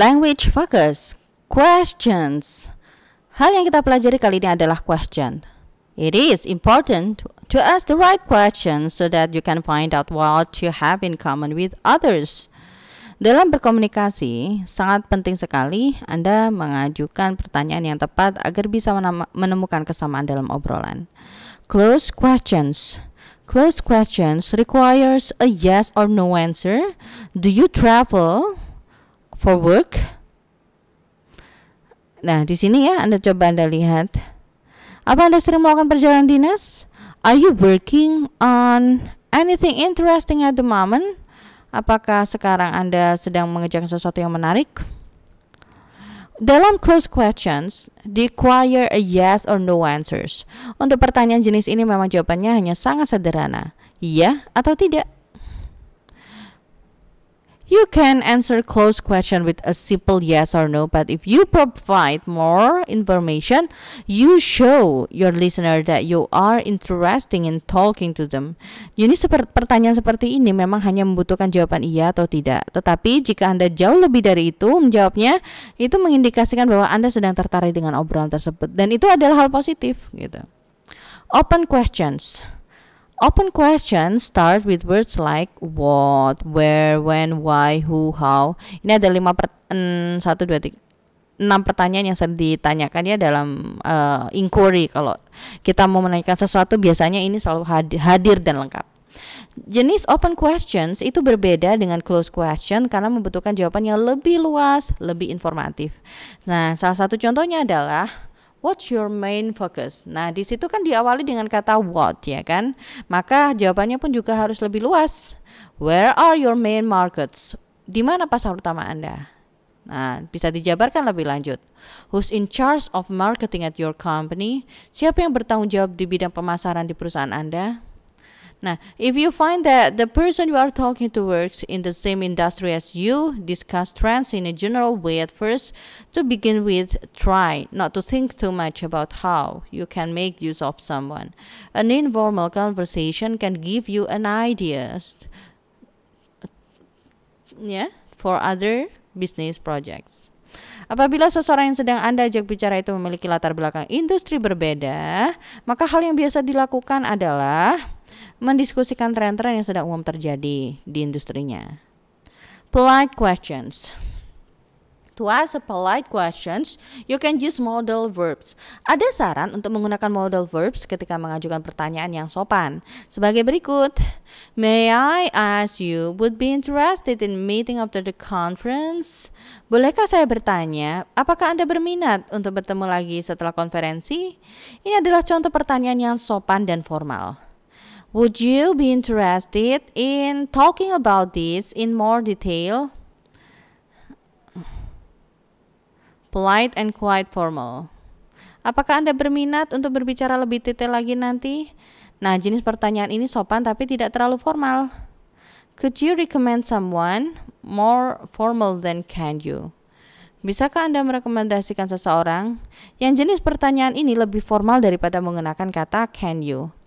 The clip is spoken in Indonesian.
Language focus. Questions. Hal yang kita pelajari kali ini adalah question. It is important to ask the right questions so that you can find out what you have in common with others. Dalam berkomunikasi, sangat penting sekali Anda mengajukan pertanyaan yang tepat agar bisa menemukan kesamaan dalam obrolan. Close questions. Close questions requires a yes or no answer. Do you travel? for work. Nah, di sini ya Anda coba Anda lihat. Apa Anda sering melakukan perjalanan dinas? Are you working on anything interesting at the moment? Apakah sekarang Anda sedang mengejar sesuatu yang menarik? Dalam close questions, require a yes or no answers. Untuk pertanyaan jenis ini memang jawabannya hanya sangat sederhana. Iya atau tidak? You can answer closed question with a simple yes or no, but if you provide more information, you show your listener that you are interesting in talking to them. Jadi pertanyaan seperti ini memang hanya membutuhkan jawaban iya atau tidak. Tetapi jika Anda jauh lebih dari itu menjawabnya, itu mengindikasikan bahwa Anda sedang tertarik dengan obrolan tersebut dan itu adalah hal positif gitu. Open questions. Open questions start with words like what, where, when, why, who, how. Ini ada lima per, satu dua tiga 6 pertanyaan yang sering ditanyakan ya dalam uh, inquiry kalau kita mau menanyakan sesuatu biasanya ini selalu hadir, hadir dan lengkap. Jenis open questions itu berbeda dengan close question karena membutuhkan jawaban yang lebih luas, lebih informatif. Nah, salah satu contohnya adalah What's your main focus? Nah, di situ kan diawali dengan kata what ya kan? Maka jawabannya pun juga harus lebih luas. Where are your main markets? Di mana pasar utama Anda? Nah, bisa dijabarkan lebih lanjut. Who's in charge of marketing at your company? Siapa yang bertanggung jawab di bidang pemasaran di perusahaan Anda? Nah, if you find that the person you are talking to works in the same industry as you, discuss trends in a general way at first. To begin with, try not to think too much about how you can make use of someone. An informal conversation can give you an idea yeah, for other business projects. Apabila seseorang yang sedang Anda ajak bicara itu memiliki latar belakang industri berbeda, maka hal yang biasa dilakukan adalah mendiskusikan tren-tren yang sedang umum terjadi di industrinya. Polite questions. To ask a polite questions, you can use modal verbs. Ada saran untuk menggunakan modal verbs ketika mengajukan pertanyaan yang sopan. Sebagai berikut, May I ask you, would be interested in meeting after the conference? Bolehkah saya bertanya, apakah Anda berminat untuk bertemu lagi setelah konferensi? Ini adalah contoh pertanyaan yang sopan dan formal. Would you be interested in talking about this in more detail? Polite and quite formal. Apakah Anda berminat untuk berbicara lebih detail lagi nanti? Nah, jenis pertanyaan ini sopan tapi tidak terlalu formal. Could you recommend someone more formal than can you? Bisakah Anda merekomendasikan seseorang yang jenis pertanyaan ini lebih formal daripada menggunakan kata can you?